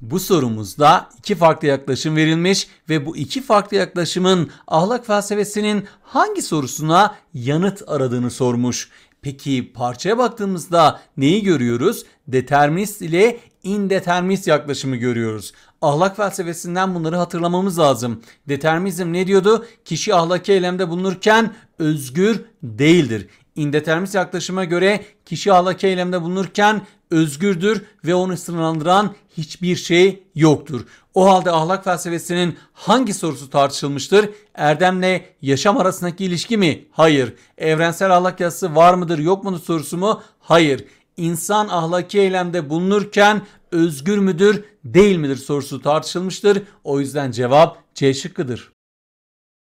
Bu sorumuzda iki farklı yaklaşım verilmiş ve bu iki farklı yaklaşımın ahlak felsefesinin hangi sorusuna yanıt aradığını sormuş. Peki parçaya baktığımızda neyi görüyoruz? Determinist ile indeterminist yaklaşımı görüyoruz. Ahlak felsefesinden bunları hatırlamamız lazım. Determinizm ne diyordu? Kişi ahlaki eylemde bulunurken özgür değildir. İndeterminist yaklaşıma göre kişi ahlaki eylemde bulunurken özgürdür ve onu sınırlandıran hiçbir şey yoktur. O halde ahlak felsefesinin hangi sorusu tartışılmıştır? Erdemle yaşam arasındaki ilişki mi? Hayır. Evrensel ahlak yasası var mıdır yok mudur sorusu mu? Hayır. İnsan ahlaki eylemde bulunurken özgür müdür değil midir sorusu tartışılmıştır. O yüzden cevap C şıkkıdır.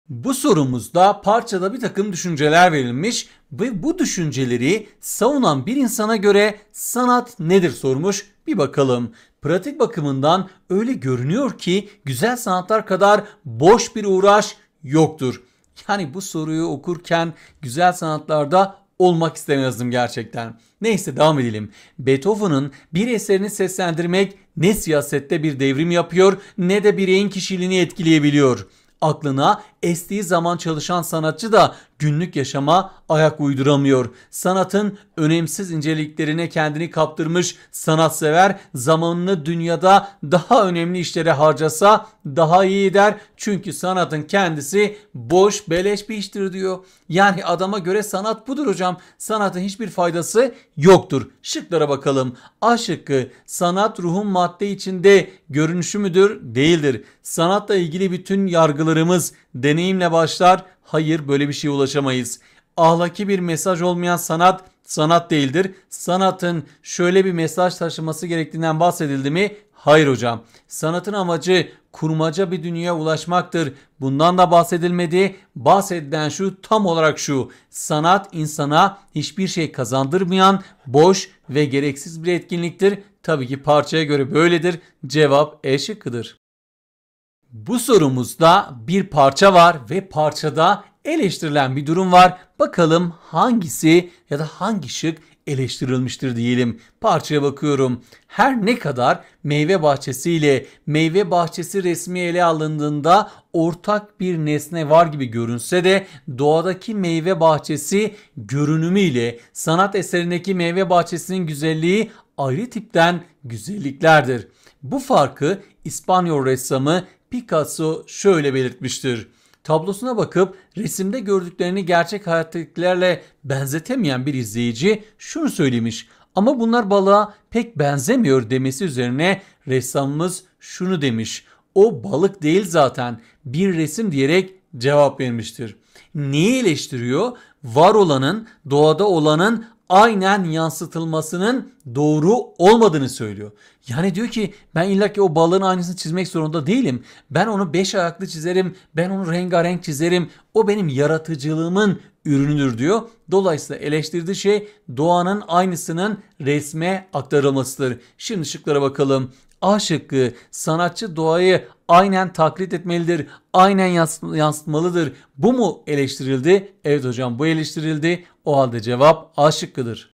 Bu sorumuzda parçada bir takım düşünceler verilmiş ve bu düşünceleri savunan bir insana göre sanat nedir sormuş bir bakalım. Pratik bakımından öyle görünüyor ki güzel sanatlar kadar boş bir uğraş yoktur. Yani bu soruyu okurken güzel sanatlarda olmak istemezdim gerçekten. Neyse devam edelim. Beethoven'ın bir eserini seslendirmek ne siyasette bir devrim yapıyor ne de bireyin kişiliğini etkileyebiliyor aklına Estiği zaman çalışan sanatçı da günlük yaşama ayak uyduramıyor. Sanatın önemsiz inceliklerine kendini kaptırmış sanatsever zamanını dünyada daha önemli işlere harcasa daha iyi eder. Çünkü sanatın kendisi boş beleş bir iştir diyor. Yani adama göre sanat budur hocam. Sanatın hiçbir faydası yoktur. Şıklara bakalım. A şıkkı sanat ruhun madde içinde görünüşü müdür? Değildir. Sanatla ilgili bütün yargılarımız deneyimlerimiz deneyimle başlar. Hayır böyle bir şeye ulaşamayız. Ahlaki bir mesaj olmayan sanat sanat değildir. Sanatın şöyle bir mesaj taşıması gerektiğinden bahsedildi mi? Hayır hocam. Sanatın amacı kurmaca bir dünyaya ulaşmaktır. Bundan da bahsedilmedi. Bahsedilen şu tam olarak şu. Sanat insana hiçbir şey kazandırmayan boş ve gereksiz bir etkinliktir. Tabii ki parçaya göre böyledir. Cevap E şıkkıdır. Bu sorumuzda bir parça var ve parçada eleştirilen bir durum var. Bakalım hangisi ya da hangi şık eleştirilmiştir diyelim. Parçaya bakıyorum. Her ne kadar meyve bahçesiyle meyve bahçesi resmi ele alındığında ortak bir nesne var gibi görünse de doğadaki meyve bahçesi görünümüyle sanat eserindeki meyve bahçesinin güzelliği ayrı tipten güzelliklerdir. Bu farkı İspanyol ressamı Picasso şöyle belirtmiştir. Tablosuna bakıp resimde gördüklerini gerçek hayattakilerle benzetemeyen bir izleyici şunu söylemiş. Ama bunlar balığa pek benzemiyor demesi üzerine ressamımız şunu demiş. O balık değil zaten bir resim diyerek cevap vermiştir. Neyi eleştiriyor? Var olanın, doğada olanın aynen yansıtılmasının doğru olmadığını söylüyor. Yani diyor ki ben illa ki o balığın aynısını çizmek zorunda değilim. Ben onu beş ayaklı çizerim, ben onu rengarenk çizerim. O benim yaratıcılığımın ürünüdür diyor. Dolayısıyla eleştirdiği şey doğanın aynısının resme aktarılmasıdır. Şimdi şıklara bakalım. A şıkkı sanatçı doğayı aynen taklit etmelidir, aynen yansıtmalıdır. Bu mu eleştirildi? Evet hocam bu eleştirildi. O halde cevap A şıkkıdır.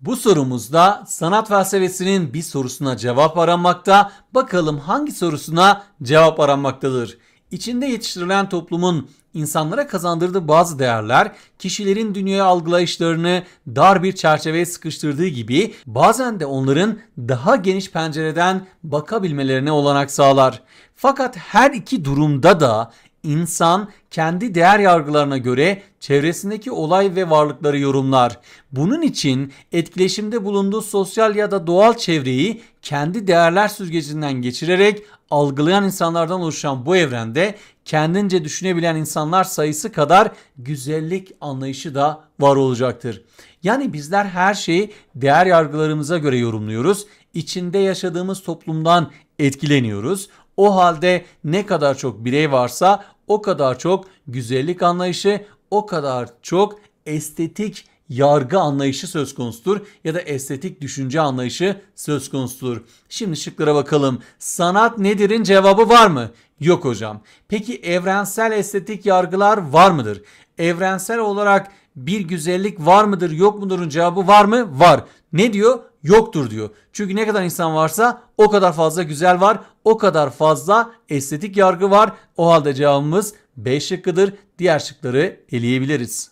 Bu sorumuzda sanat felsefesinin bir sorusuna cevap aranmakta. Bakalım hangi sorusuna cevap aranmaktadır? İçinde yetiştirilen toplumun insanlara kazandırdığı bazı değerler kişilerin dünyaya algılayışlarını dar bir çerçeveye sıkıştırdığı gibi bazen de onların daha geniş pencereden bakabilmelerine olanak sağlar. Fakat her iki durumda da İnsan kendi değer yargılarına göre çevresindeki olay ve varlıkları yorumlar. Bunun için etkileşimde bulunduğu sosyal ya da doğal çevreyi kendi değerler süzgecinden geçirerek algılayan insanlardan oluşan bu evrende kendince düşünebilen insanlar sayısı kadar güzellik anlayışı da var olacaktır. Yani bizler her şeyi değer yargılarımıza göre yorumluyoruz. İçinde yaşadığımız toplumdan etkileniyoruz. O halde ne kadar çok birey varsa o kadar çok güzellik anlayışı, o kadar çok estetik yargı anlayışı söz konusudur ya da estetik düşünce anlayışı söz konusudur. Şimdi şıklara bakalım. Sanat nedirin cevabı var mı? Yok hocam. Peki evrensel estetik yargılar var mıdır? Evrensel olarak bir güzellik var mıdır? yok mudurun cevabı var mı? Var. Ne diyor? Yoktur diyor. Çünkü ne kadar insan varsa o kadar fazla güzel var, o kadar fazla estetik yargı var. O halde cevabımız B şıkkıdır. Diğer şıkları eleyebiliriz.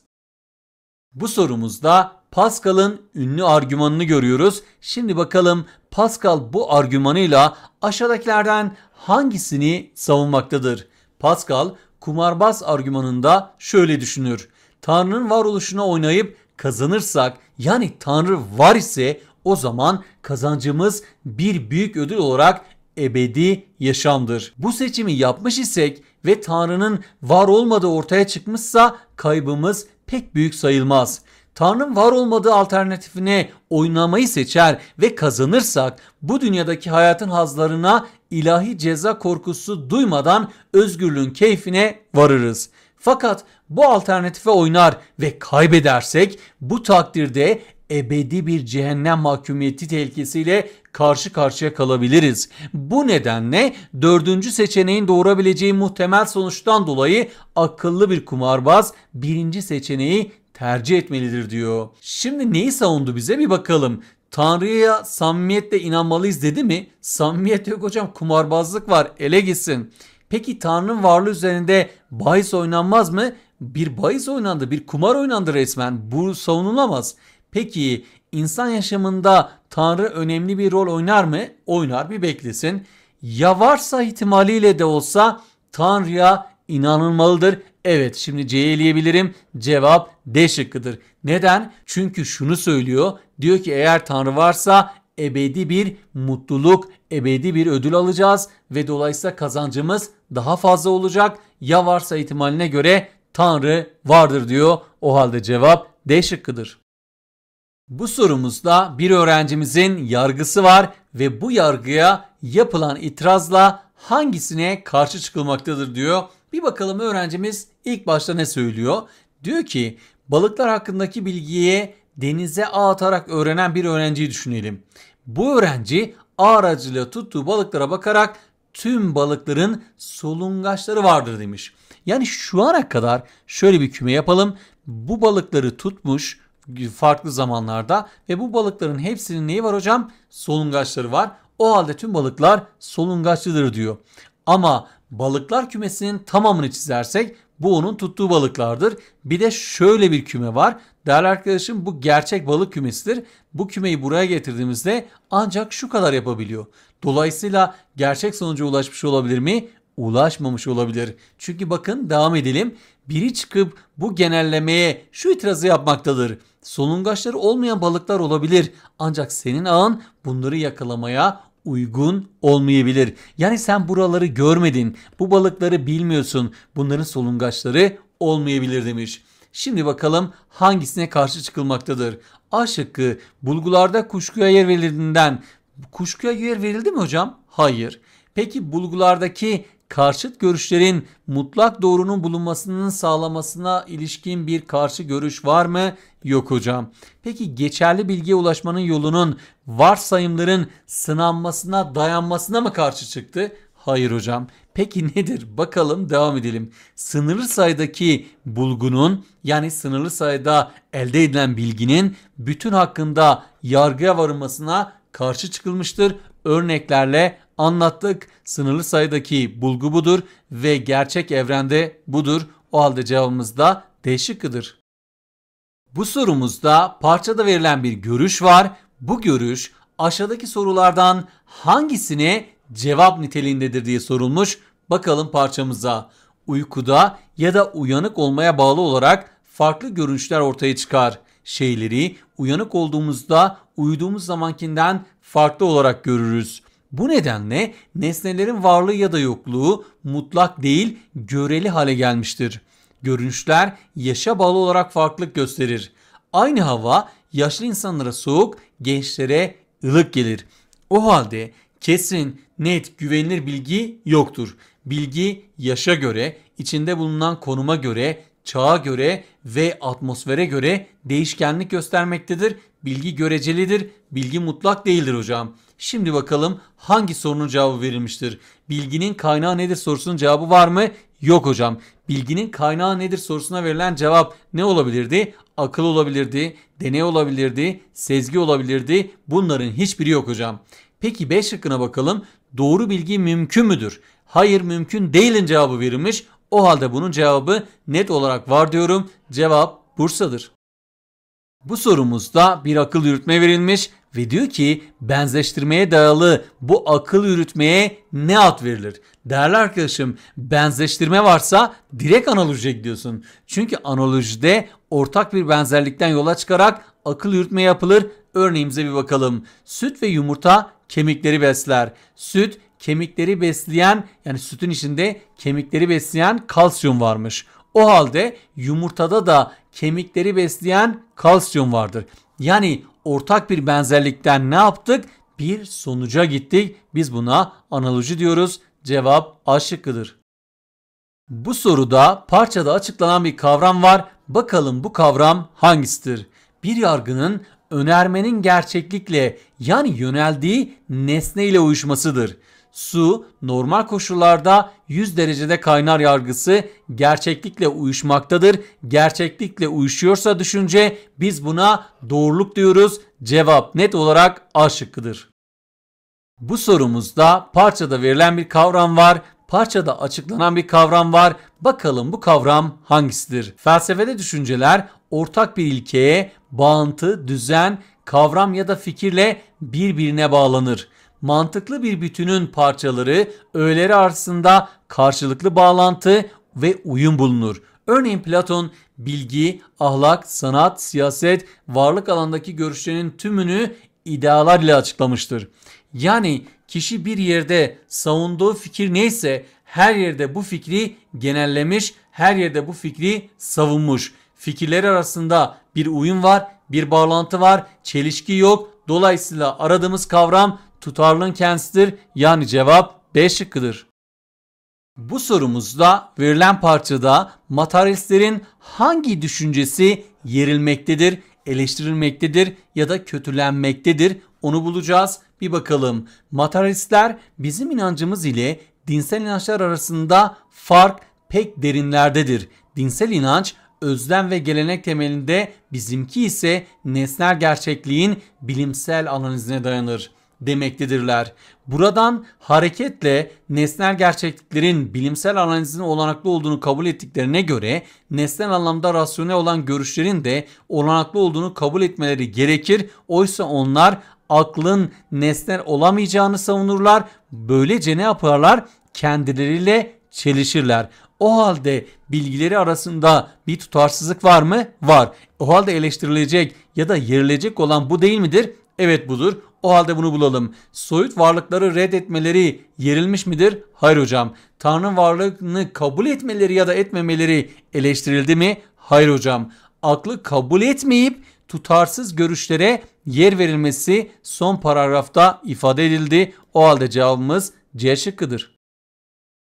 Bu sorumuzda Pascal'ın ünlü argümanını görüyoruz. Şimdi bakalım Pascal bu argümanıyla aşağıdakilerden hangisini savunmaktadır? Pascal kumarbaz argümanında şöyle düşünür. Tanrı'nın varoluşuna oynayıp kazanırsak yani Tanrı var ise o zaman kazancımız bir büyük ödül olarak ebedi yaşamdır. Bu seçimi yapmış isek ve Tanrı'nın var olmadığı ortaya çıkmışsa kaybımız pek büyük sayılmaz. Tanrı'nın var olmadığı alternatifine oynamayı seçer ve kazanırsak bu dünyadaki hayatın hazlarına ilahi ceza korkusu duymadan özgürlüğün keyfine varırız. Fakat bu alternatife oynar ve kaybedersek bu takdirde ebedi bir cehennem mahkumiyeti tehlikesiyle karşı karşıya kalabiliriz. Bu nedenle dördüncü seçeneğin doğurabileceği muhtemel sonuçtan dolayı akıllı bir kumarbaz birinci seçeneği tercih etmelidir diyor. Şimdi neyi savundu bize bir bakalım. Tanrı'ya samimiyetle inanmalıyız dedi mi? Samimiyet yok hocam kumarbazlık var ele gitsin. Peki Tanrı'nın varlığı üzerinde bahis oynanmaz mı? Bir bahis oynandı, bir kumar oynandı resmen. Bu savunulamaz. Peki insan yaşamında Tanrı önemli bir rol oynar mı? Oynar bir beklesin. Ya varsa ihtimaliyle de olsa Tanrı'ya inanılmalıdır. Evet şimdi C'yi eleyebilirim. Cevap D şıkkıdır. Neden? Çünkü şunu söylüyor. Diyor ki eğer Tanrı varsa ebedi bir mutluluk, ebedi bir ödül alacağız ve dolayısıyla kazancımız daha fazla olacak. Ya varsa ihtimaline göre Tanrı vardır diyor. O halde cevap D şıkkıdır. Bu sorumuzda bir öğrencimizin yargısı var ve bu yargıya yapılan itirazla hangisine karşı çıkılmaktadır diyor. Bir bakalım öğrencimiz ilk başta ne söylüyor? Diyor ki balıklar hakkındaki bilgiye denize ağ atarak öğrenen bir öğrenciyi düşünelim. Bu öğrenci ağ aracılığıyla tuttuğu balıklara bakarak tüm balıkların solungaçları vardır demiş. Yani şu ana kadar şöyle bir küme yapalım. Bu balıkları tutmuş farklı zamanlarda ve bu balıkların hepsinin neyi var hocam? Solungaçları var. O halde tüm balıklar solungaçlıdır diyor. Ama balıklar kümesinin tamamını çizersek bu onun tuttuğu balıklardır. Bir de şöyle bir küme var. Değerli arkadaşım bu gerçek balık kümesidir. Bu kümeyi buraya getirdiğimizde ancak şu kadar yapabiliyor. Dolayısıyla gerçek sonuca ulaşmış olabilir mi? Ulaşmamış olabilir. Çünkü bakın devam edelim. Biri çıkıp bu genellemeye şu itirazı yapmaktadır. Solungaçları olmayan balıklar olabilir. Ancak senin ağın bunları yakalamaya uygun olmayabilir. Yani sen buraları görmedin, bu balıkları bilmiyorsun, bunların solungaçları olmayabilir demiş. Şimdi bakalım hangisine karşı çıkılmaktadır? A şıkkı bulgularda kuşkuya yer verildiğinden. Kuşkuya yer verildi mi hocam? Hayır. Peki bulgulardaki karşıt görüşlerin mutlak doğrunun bulunmasının sağlamasına ilişkin bir karşı görüş var mı? Yok hocam. Peki geçerli bilgiye ulaşmanın yolunun varsayımların sınanmasına dayanmasına mı karşı çıktı? Hayır hocam. Peki nedir? Bakalım devam edelim. Sınırlı sayıdaki bulgunun yani sınırlı sayıda elde edilen bilginin bütün hakkında yargıya varılmasına karşı çıkılmıştır. Örneklerle anlattık. Sınırlı sayıdaki bulgu budur ve gerçek evrende budur. O halde cevabımız da D şıkkıdır. Bu sorumuzda parçada verilen bir görüş var. Bu görüş aşağıdaki sorulardan hangisine cevap niteliğindedir diye sorulmuş. Bakalım parçamıza. Uykuda ya da uyanık olmaya bağlı olarak farklı görünüşler ortaya çıkar. Şeyleri uyanık olduğumuzda uyuduğumuz zamankinden farklı olarak görürüz. Bu nedenle nesnelerin varlığı ya da yokluğu mutlak değil göreli hale gelmiştir. Görünüşler yaşa bağlı olarak farklılık gösterir. Aynı hava yaşlı insanlara soğuk, gençlere ılık gelir. O halde kesin, net, güvenilir bilgi yoktur. Bilgi yaşa göre, içinde bulunan konuma göre, çağa göre ve atmosfere göre değişkenlik göstermektedir. Bilgi görecelidir, bilgi mutlak değildir hocam. Şimdi bakalım hangi sorunun cevabı verilmiştir? Bilginin kaynağı nedir sorusunun cevabı var mı? Yok hocam. Bilginin kaynağı nedir sorusuna verilen cevap ne olabilirdi? Akıl olabilirdi, deney olabilirdi, sezgi olabilirdi. Bunların hiçbiri yok hocam. Peki B şıkkına bakalım. Doğru bilgi mümkün müdür? Hayır mümkün değilin cevabı verilmiş. O halde bunun cevabı net olarak var diyorum. Cevap Bursa'dır. Bu sorumuzda bir akıl yürütme verilmiş ve diyor ki benzeştirmeye dayalı bu akıl yürütmeye ne ad verilir? Değerli arkadaşım benzeştirme varsa direkt analojiye gidiyorsun. Çünkü analojide ortak bir benzerlikten yola çıkarak akıl yürütme yapılır. Örneğimize bir bakalım. Süt ve yumurta kemikleri besler. Süt kemikleri besleyen yani sütün içinde kemikleri besleyen kalsiyum varmış. O halde yumurtada da kemikleri besleyen kalsiyum vardır. Yani ortak bir benzerlikten ne yaptık? Bir sonuca gittik. Biz buna analoji diyoruz. Cevap A şıkkıdır. Bu soruda parçada açıklanan bir kavram var. Bakalım bu kavram hangisidir? Bir yargının önermenin gerçeklikle yani yöneldiği nesneyle uyuşmasıdır su normal koşullarda 100 derecede kaynar yargısı gerçeklikle uyuşmaktadır. Gerçeklikle uyuşuyorsa düşünce biz buna doğruluk diyoruz. Cevap net olarak A şıkkıdır. Bu sorumuzda parçada verilen bir kavram var. Parçada açıklanan bir kavram var. Bakalım bu kavram hangisidir? Felsefede düşünceler ortak bir ilkeye bağıntı, düzen, kavram ya da fikirle birbirine bağlanır mantıklı bir bütünün parçaları öğeleri arasında karşılıklı bağlantı ve uyum bulunur. Örneğin Platon bilgi, ahlak, sanat, siyaset, varlık alandaki görüşlerinin tümünü idealar ile açıklamıştır. Yani kişi bir yerde savunduğu fikir neyse her yerde bu fikri genellemiş, her yerde bu fikri savunmuş. Fikirler arasında bir uyum var, bir bağlantı var, çelişki yok. Dolayısıyla aradığımız kavram tutarlılığın kendisidir. Yani cevap B şıkkıdır. Bu sorumuzda verilen parçada materyalistlerin hangi düşüncesi yerilmektedir, eleştirilmektedir ya da kötülenmektedir onu bulacağız. Bir bakalım materyalistler bizim inancımız ile dinsel inançlar arasında fark pek derinlerdedir. Dinsel inanç özlem ve gelenek temelinde bizimki ise nesnel gerçekliğin bilimsel analizine dayanır demektedirler. Buradan hareketle nesnel gerçekliklerin bilimsel analizin olanaklı olduğunu kabul ettiklerine göre nesnel anlamda rasyonel olan görüşlerin de olanaklı olduğunu kabul etmeleri gerekir. Oysa onlar aklın nesnel olamayacağını savunurlar. Böylece ne yaparlar? Kendileriyle çelişirler. O halde bilgileri arasında bir tutarsızlık var mı? Var. O halde eleştirilecek ya da yerilecek olan bu değil midir? Evet budur. O halde bunu bulalım. Soyut varlıkları reddetmeleri yerilmiş midir? Hayır hocam. Tanrı varlığını kabul etmeleri ya da etmemeleri eleştirildi mi? Hayır hocam. Aklı kabul etmeyip tutarsız görüşlere yer verilmesi son paragrafta ifade edildi. O halde cevabımız C şıkkıdır.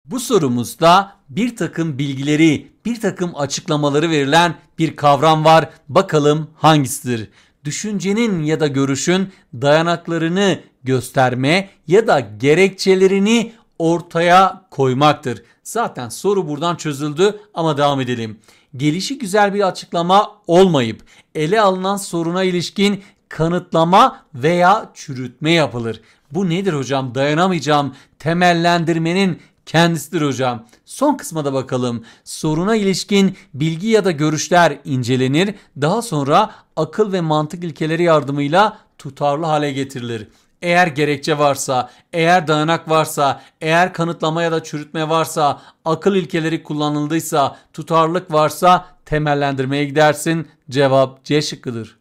Bu sorumuzda bir takım bilgileri, bir takım açıklamaları verilen bir kavram var. Bakalım hangisidir? düşüncenin ya da görüşün dayanaklarını gösterme ya da gerekçelerini ortaya koymaktır. Zaten soru buradan çözüldü ama devam edelim. Gelişi güzel bir açıklama olmayıp ele alınan soruna ilişkin kanıtlama veya çürütme yapılır. Bu nedir hocam? Dayanamayacağım. Temellendirmenin kendisidir hocam. Son kısma da bakalım. Soruna ilişkin bilgi ya da görüşler incelenir. Daha sonra akıl ve mantık ilkeleri yardımıyla tutarlı hale getirilir. Eğer gerekçe varsa, eğer dayanak varsa, eğer kanıtlama ya da çürütme varsa, akıl ilkeleri kullanıldıysa, tutarlılık varsa temellendirmeye gidersin. Cevap C şıkkıdır.